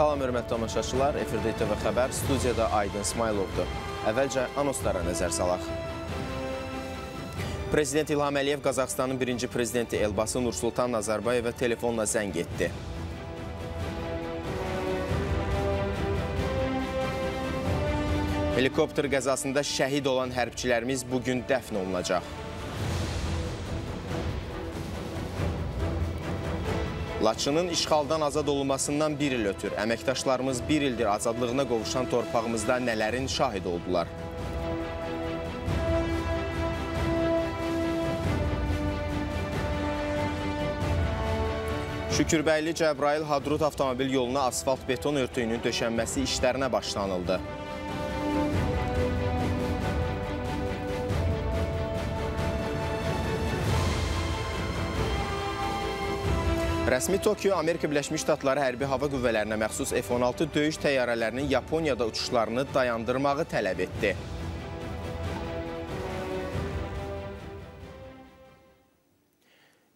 Salam, hörmətli tamaşaçılar. Efirdə TV Xəbər studiyada Aydın İsmailovdur. Əvvəlcə anonslara nəzər salaq. Prezident İlham Əliyev Qazaxıstanın birinci prezidenti Elbası Nursultan Nazarbayevə telefonla zəng etdi. Helikopter qəzasında şəhid olan hərbçilərimiz bugün dəfn olunacaq. Laçının işğaldan azad olunmasından bir il ötür, əməkdaşlarımız bir ildir azadlığına qovuşan torpağımızda nələrin şahid oldular. Şükürbəyli Cəbrail Hadrut avtomobil yoluna asfalt beton örtüyünün döşənməsi işlərinə başlanıldı. Rəsmi Tokio Amerika Birləşmiş Ştatları Hərbi Hava Qüvvələrinə məxsus F-16 döyüş təyyarələrinin Yaponiyada uçuşlarını dayandırmağı tələb etdi.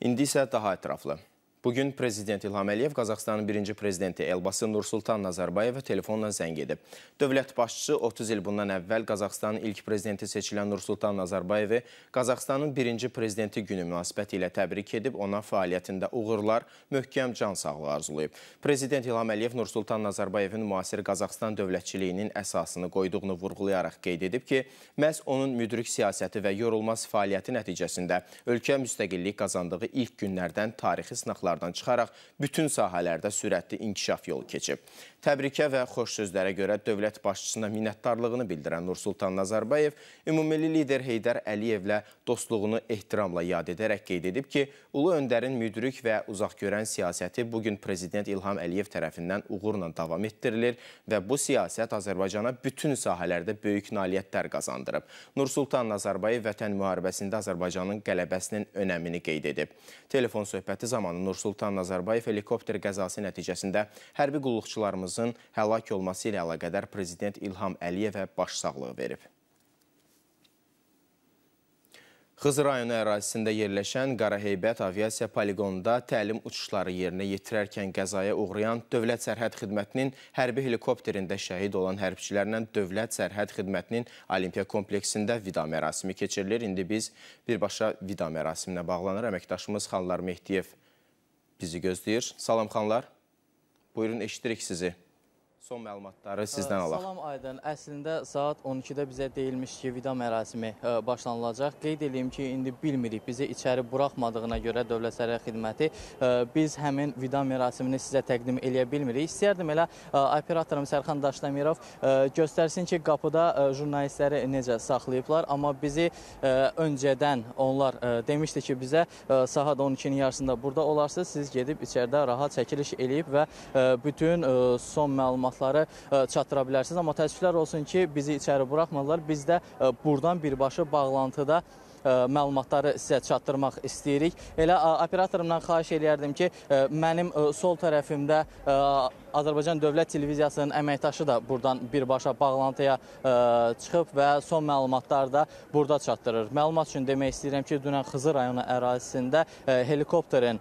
İndi isə daha ətraflı. Bugün Prezident İlham Əliyev Qazaxıstanın birinci prezidenti Elbası Nursultan Nazarbayevə telefonla zəng edib. Dövlət başçısı 30 il bundan əvvəl Qazaxıstanın ilk prezidenti seçilən Nursultan Nazarbayevi Qazaxıstanın birinci prezidenti günü münasibəti ilə təbrik edib, ona fəaliyyətində uğurlar, möhkəm can sağlığı arzulayıb. Prezident İlham Əliyev Nursultan Nazarbayevin müasir Qazaxıstan dövlətçiliyinin əsasını qoyduğunu vurğulayaraq qeyd edib ki, məhz onun müdrik siyasəti və yorulmaz fəaliyyəti nəticəsində ölkə müstəqillik qazandığı ilk günlərdən tarixi sınaqlar məqamlardan çıxaraq bütün sahələrdə sürətli inkişaf yolu keçib. Təbrikə və xoş sözlərə görə dövlət başçısına minnətdarlığını bildirən Nursultan Nazarbayev ümumili lider Heydər Əliyevlə dostluğunu ehtiramla yad edərək qeyd edib ki, Ulu Öndərin müdürük və uzaqgörən siyasəti bugün Prezident İlham Əliyev tərəfindən uğurla davam etdirilir və bu siyasət Azərbaycana bütün sahələrdə böyük nailiyyətlər qazandırıb. Nursultan Nazarbayev vətən müharibəsində Azərbaycanın qələbəsinin önəmini qeyd edib. Telefon söhbəti zamanı Nursultan Sultan Nazarbayev helikopter qəzası nəticəsində hərbi qulluqçularımızın həlak olması ilə əlaqədar Prezident İlham Əliyevə başsağlığı verib. Xızı rayonu ərazisində yerləşən Qaraheybət aviasiya poligonunda təlim uçuşları yerinə yetirərkən qəzaya uğrayan Dövlət Sərhəd Xidmətinin hərbi helikopterində şəhid olan hərbçilərlə Dövlət Sərhəd Xidmətinin Olimpiya kompleksində vida mərasimi keçirilir. İndi biz birbaşa vida mərasiminə bağlanır. Əməkdaşımız Xanlar Mehdiyev bizi gözləyir. Salam xanlar, buyurun eşidirik sizi. son məlumatları sizdən alaq. Salam Aydan. Əslində saat 12-də bizə deyilmiş ki, vida mərasimi başlanılacaq. Qeyd edeyim ki, indi bilmirik. Bizi içəri buraxmadığına görə Dövlət Sərhəd Xidməti biz həmin vida mərasimini sizə təqdim eləyə bilmirik. İstəyərdim elə operatorum Sərxan Daşdamirov göstərsin ki, qapıda jurnalistləri necə saxlayıblar, amma bizi öncədən onlar demişdi ki, bizə saat 12-nin yarısında burada olarsınız, siz gedib içəridə rahat çəkiliş eləyib və bütün son məlumat məlumatları e, çatdıra bilərsiniz. Amma təəssüflər olsun ki, bizi içəri buraxmadılar. Biz də e, buradan birbaşa bağlantıda e, məlumatları sizə çatdırmaq istəyirik. Elə operatorumdan xahiş eləyərdim ki, mənim sol tərəfimdə Azərbaycan Dövlət Televiziyasının əməkdaşı da buradan birbaşa bağlantıya çıxıb və son məlumatları da burada çatdırır. Məlumat üçün demək istəyirəm ki, dünən Xızı rayonu ərazisində helikopterin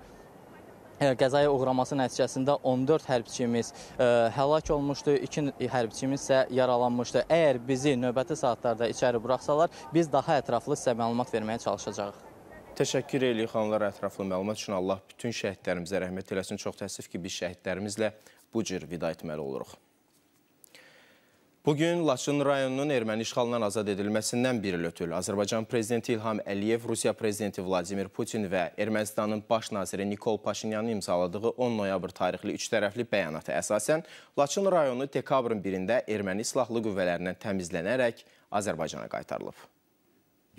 Hə, qəzaya uğraması nəticəsində 14 hərbçimiz e, həlak olmuşdu, 2 hərbçimiz isə yaralanmışdı. Əgər bizi növbəti saatlarda içəri buraxsalar, biz daha ətraflı sizə məlumat verməyə çalışacağıq. Təşəkkür eləyirik xanımlar ətraflı məlumat üçün. Allah bütün şəhidlərimizə rəhmət eləsin. Çox təəssüf ki, biz şəhidlərimizlə bu cür vida etməli oluruq. Bugün Laçın rayonunun erməni işğalından azad edilməsindən bir il ötül Azərbaycan Prezidenti İlham Əliyev, Rusiya Prezidenti Vladimir Putin və Ermənistanın baş naziri Nikol Paşinyanı imzaladığı 10 noyabr tarixli üçtərəfli bəyanata əsasən, Laçın rayonu dekabrın birində erməni silahlı qüvvələrindən təmizlənərək Azərbaycana qaytarılıb.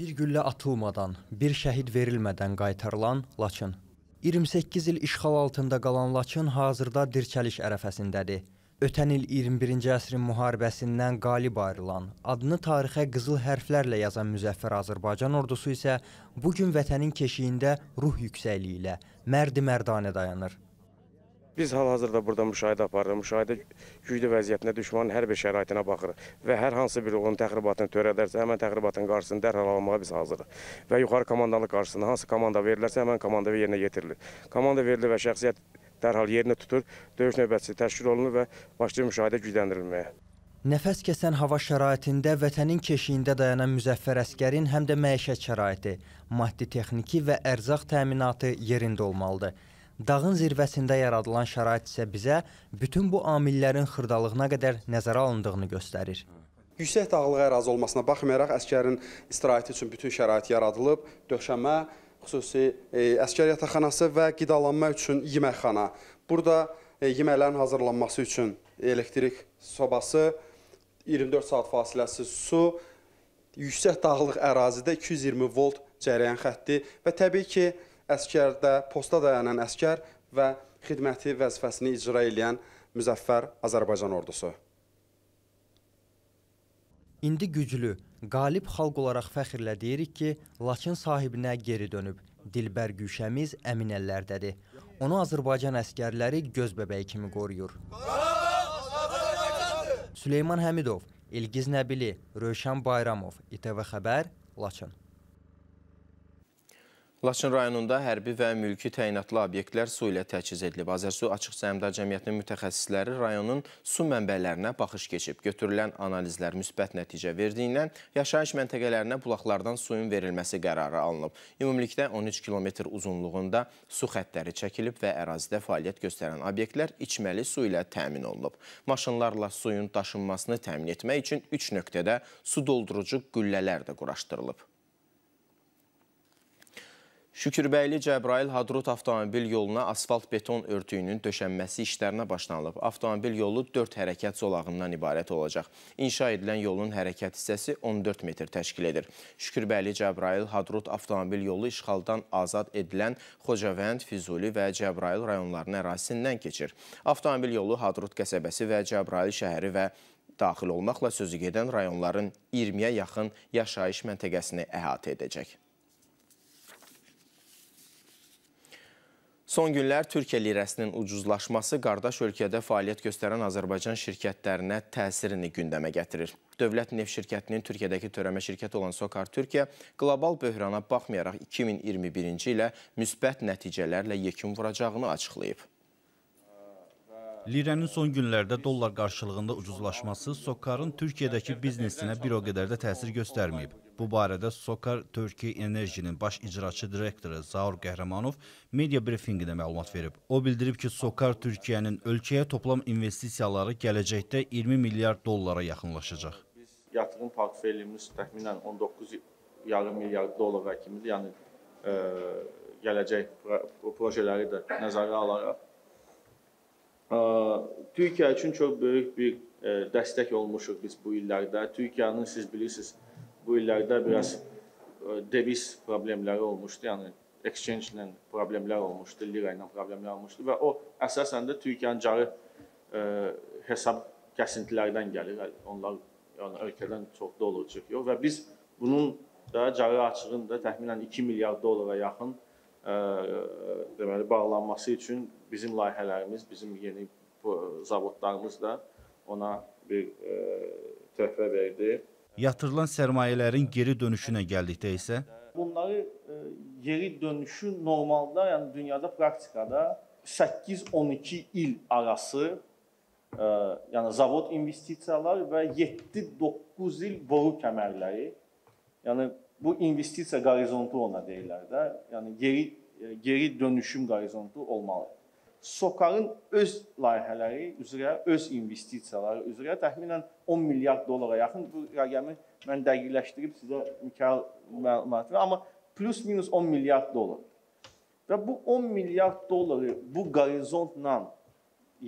Bir güllə atılmadan, bir şəhid verilmədən qaytarılan Laçın. 28 il işğal altında qalan Laçın hazırda dirçəliş ərəfəsindədir ötən il 21-ci əsrin müharibəsindən qalib ayrılan, adını tarixə qızıl hərflərlə yazan müzəffər Azərbaycan ordusu isə bu gün vətənin keşiyində ruh yüksəkliyi ilə mərdi mərdanə dayanır. Biz hal-hazırda burada müşahidə aparırıq. Müşahidə güclü vəziyyətində düşmanın hər bir şəraitinə baxırıq və hər hansı bir onun təxribatını törədərsə, həmin təxribatın qarşısını dərhal almağa biz hazırıq. Və yuxarı komandanın qarşısında hansı komanda verilərsə, həmin komanda yerinə yetirilir. Komanda verilir və şəxsiyyət dərhal yerinə tutur, döyüş növbəsi təşkil olunur və başlayır müşahidə gücləndirilməyə. Nəfəs kəsən hava şəraitində vətənin keşiyində dayanan müzəffər əskərin həm də məişət şəraiti, maddi texniki və ərzaq təminatı yerində olmalıdır. Dağın zirvəsində yaradılan şərait isə bizə bütün bu amillərin xırdalığına qədər nəzərə alındığını göstərir. Yüksək dağlıq ərazi olmasına baxmayaraq əskərin istirahəti üçün bütün şərait yaradılıb, döşəmə, xüsusi e, əskər yataqxanası və qidalanma üçün yeməkxana. Burada e, yeməklərin hazırlanması üçün elektrik sobası, 24 saat fasiləsiz su, yüksək dağlıq ərazidə 220 volt cərəyan xətti və təbii ki, əskərdə posta dayanan əskər və xidməti vəzifəsini icra edən müzəffər Azərbaycan ordusu. İndi güclü, qalib xalq olaraq fəxrlə deyirik ki, Laçın sahibinə geri dönüb. Dilbər Güşəmiz əmin əllərdədir. Onu Azərbaycan əskərləri göz bəbəyi kimi qoruyur. Süleyman Həmidov, İlgiz Nəbili, Rövşən Bayramov, İTV Xəbər, Laçın. Laçın rayonunda hərbi və mülki təyinatlı obyektlər su ilə təchiz edilib. Azərsu Açıq Səhmdar Cəmiyyətinin mütəxəssisləri rayonun su mənbələrinə baxış keçib. Götürülən analizlər müsbət nəticə verdiyindən yaşayış məntəqələrinə bulaqlardan suyun verilməsi qərarı alınıb. Ümumilikdə 13 kilometr uzunluğunda su xəttləri çəkilib və ərazidə fəaliyyət göstərən obyektlər içməli su ilə təmin olunub. Maşınlarla suyun daşınmasını təmin etmək üçün 3 nöqtədə su doldurucu qüllələr də quraşdırılıb. Şükürbəyli Cəbrail Hadrut avtomobil yoluna asfalt beton örtüyünün döşənməsi işlərinə başlanılıb. Avtomobil yolu 4 hərəkət zolağından ibarət olacaq. İnşa edilən yolun hərəkət hissəsi 14 metr təşkil edir. Şükürbəyli Cəbrail Hadrut avtomobil yolu işğaldan azad edilən Xocavənd, Füzuli və Cəbrail rayonlarının ərazisindən keçir. Avtomobil yolu Hadrut qəsəbəsi və Cəbrail şəhəri və daxil olmaqla sözü gedən rayonların 20-yə yaxın yaşayış məntəqəsini əhatə edəcək. Son günlər Türkiyə lirəsinin ucuzlaşması qardaş ölkədə fəaliyyət göstərən Azərbaycan şirkətlərinə təsirini gündəmə gətirir. Dövlət Neft şirkətinin Türkiyədəki törəmə şirkəti olan Sokar Türkiyə qlobal böhrana baxmayaraq 2021-ci ilə müsbət nəticələrlə yekun vuracağını açıqlayıb. Lirənin son günlərdə dollar qarşılığında ucuzlaşması Sokarın Türkiyədəki biznesinə bir o qədər də təsir göstərməyib. Bu barədə Sokar Türkiyə Enerjinin baş icraçı direktoru Zaur Qəhrəmanov media brifingində məlumat verib. O bildirib ki, Sokar Türkiyənin ölkəyə toplam investisiyaları gələcəkdə 20 milyard dollara yaxınlaşacaq. Yatırım portfelimiz təxminən 19 yarım milyard dollara kimi, yəni ə, e, gələcək proyektləri də nəzərə alaraq Türkiyə üçün çox böyük bir dəstək olmuşuq biz bu illərdə. Türkiyənin siz bilirsiniz bu illərdə biraz deviz problemləri olmuşdu. Yəni exchange ilə problemlər olmuşdu, lira ilə problemlər olmuşdu və o əsasən də Türkiyənin cari hesab kəsintilərdən gəlir. Onlar yəni ölkədən çox dollar çıxıyor və biz bunun da cari açığın da təxminən 2 milyard dollara yaxın deməli bağlanması üçün bizim layihələrimiz, bizim yeni zavodlarımız da ona bir töhfə verdi. Yatırılan sərmayələrin geri dönüşünə gəldikdə isə bunları geri dönüşü normalda, yəni dünyada praktikada 8-12 il arası ə, yəni zavod investisiyalar və 7-9 il boru kəmərləri, yəni bu investisiya qarizontu ona deyirlər də. Yəni geri e, geri dönüşüm qarizontu olmalı. SOCAR-ın öz layihələri üzrə, öz investisiyaları üzrə təxminən 10 milyard dollara yaxın bu rəqəmi mən dəqiqləşdirib sizə Mikail məlumat verir, amma plus minus 10 milyard dollar. Və bu 10 milyard dolları bu qorizontla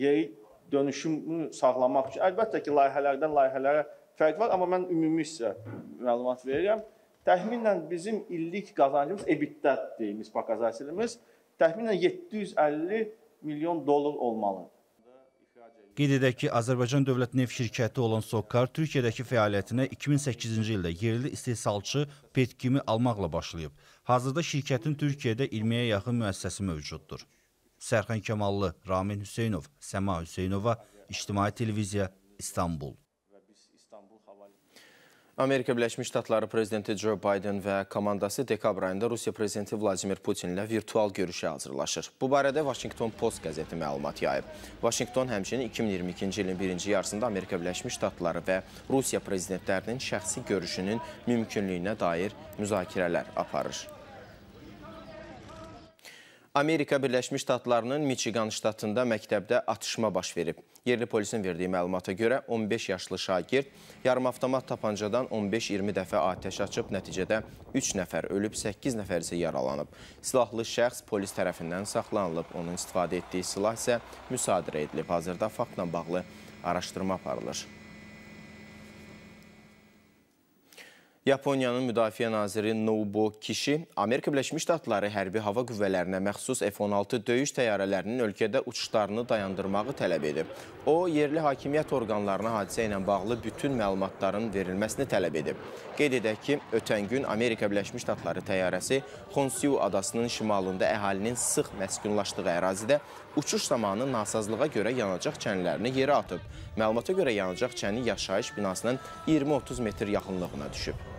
yeri dönüşümü sağlamaq üçün əlbəttə ki, layihələrdən layihələrə fərq var, amma mən ümumi sizə məlumat verirəm təxminən bizim illik qazancımız EBITDA deyimiz pokazatelimiz təxminən 750 milyon dollar olmalıdır. Qeyd edək ki, Azərbaycan Dövlət Neft Şirkəti olan SOCAR Türkiyədəki fəaliyyətinə 2008-ci ildə yerli istehsalçı PET kimi almaqla başlayıb. Hazırda şirkətin Türkiyədə 20-yə yaxın müəssisəsi mövcuddur. Sərxan Kemallı, Ramin Hüseynov, Səma Hüseynova, İctimai Televiziya, İstanbul. Amerika Birləşmiş Ştatları prezidenti Joe Biden və komandası dekabr ayında Rusiya prezidenti Vladimir Putinlə virtual görüşə hazırlaşır. Bu barədə Washington Post qəzeti məlumat yayıb. Washington həmçinin 2022-ci ilin birinci yarısında Amerika Birləşmiş Ştatları və Rusiya prezidentlərinin şəxsi görüşünün mümkünlüyünə dair müzakirələr aparır. Amerika Birləşmiş Ştatlarının Michigan ştatında məktəbdə atışma baş verib. Yerli polisin verdiyi məlumata görə 15 yaşlı şagird yarımavtomat tapancadan 15-20 dəfə atəş açıb, nəticədə 3 nəfər ölüb, 8 nəfər isə yaralanıb. Silahlı şəxs polis tərəfindən saxlanılıb, onun istifadə etdiyi silah isə müsadirə edilib. Hazırda faktla bağlı araşdırma aparılır. Yaponiyanın Müdafiə Naziri Nobuo Kishi Amerika Birləşmiş Ştatları Hərbi Hava Qüvvələrinə məxsus F-16 döyüş təyyarələrinin ölkədə uçuşlarını dayandırmağı tələb edib. O, yerli hakimiyyət orqanlarına hadisə ilə bağlı bütün məlumatların verilməsini tələb edib. Qeyd edək ki, ötən gün Amerika Birləşmiş Ştatları təyyarəsi Honsiu adasının şimalında əhalinin sıx məskunlaşdığı ərazidə uçuş zamanı nasazlığa görə yanacaq çənlərini yerə atıb. Məlumata görə yanacaq çəni yaşayış binasının 20-30 metr yaxınlığına düşüb.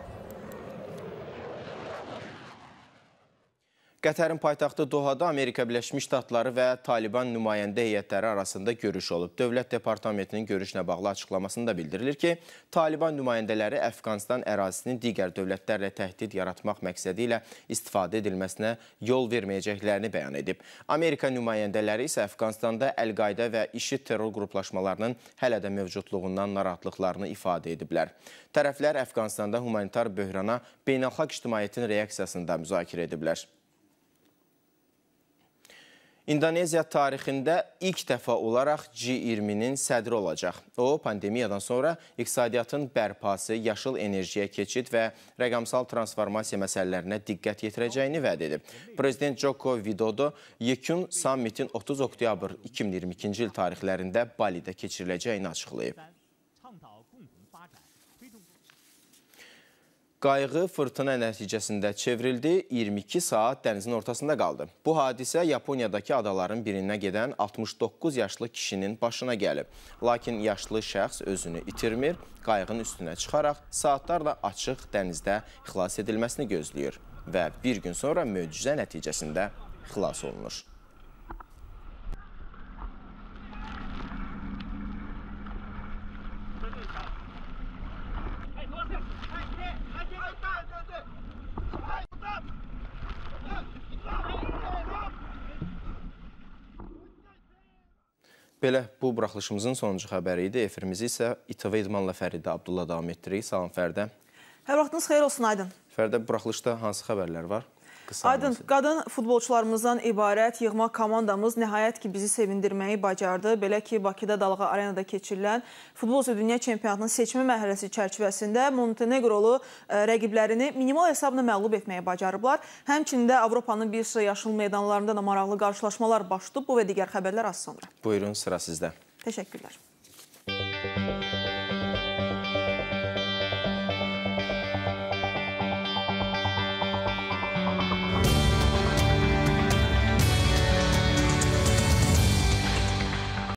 Qətərin paytaxtı Dohada Amerika Birləşmiş Ştatları və Taliban nümayəndə heyətləri arasında görüş olub. Dövlət Departamentinin görüşlə bağlı açıqlamasında bildirilir ki, Taliban nümayəndələri Əfqanistan ərazisinin digər dövlətlərlə təhdid yaratmaq məqsədi ilə istifadə edilməsinə yol verməyəcəklərini bəyan edib. Amerika nümayəndələri isə Əfqanistanda Əl-Qayda və işi terror qruplaşmalarının hələ də mövcudluğundan narahatlıqlarını ifadə ediblər. Tərəflər Əfqanistanda humanitar böhrana beynəlxalq ictimaiyyətin reaksiyasında müzakirə ediblər. İndoneziya tarixində ilk dəfə olaraq G20-nin sədri olacaq. O, pandemiyadan sonra iqtisadiyyatın bərpası, yaşıl enerjiyə keçid və rəqamsal transformasiya məsələlərinə diqqət yetirəcəyini vəd edib. Prezident Joko Widodo yekun sammitin 30 oktyabr 2022-ci il tarixlərində Balidə keçiriləcəyini açıqlayıb. Qayığı fırtına nəticəsində çevrildi, 22 saat dənizin ortasında qaldı. Bu hadisə Yaponiyadakı adaların birinə gedən 69 yaşlı kişinin başına gəlib. Lakin yaşlı şəxs özünü itirmir, qayığın üstünə çıxaraq saatlarla açıq dənizdə xilas edilməsini gözləyir və bir gün sonra möcüzə nəticəsində xilas olunur. Belə bu buraxılışımızın sonuncu xəbəri idi. Efirimizi isə İTV İdmanla Fəridə Abdulla davam etdirik. Salam Fərdə. Hər vaxtınız xeyir olsun Aydın. Fərdə, buraxılışda hansı xəbərlər var? qısa. Aydın, olması. qadın futbolçularımızdan ibarət yığma komandamız nəhayət ki, bizi sevindirməyi bacardı. Belə ki, Bakıda Dalğa Arenada keçirilən Futbol üzrə Dünya Çempionatının seçmə mərhələsi çərçivəsində Montenegrolu e, rəqiblərini minimal hesabla məğlub etməyə bacarıblar. Həmçinin də Avropanın bir sıra yaşıl meydanlarında da maraqlı qarşılaşmalar baş tutub. Bu və digər xəbərlər az sonra. Buyurun, sıra sizdə. Təşəkkürlər. Müzik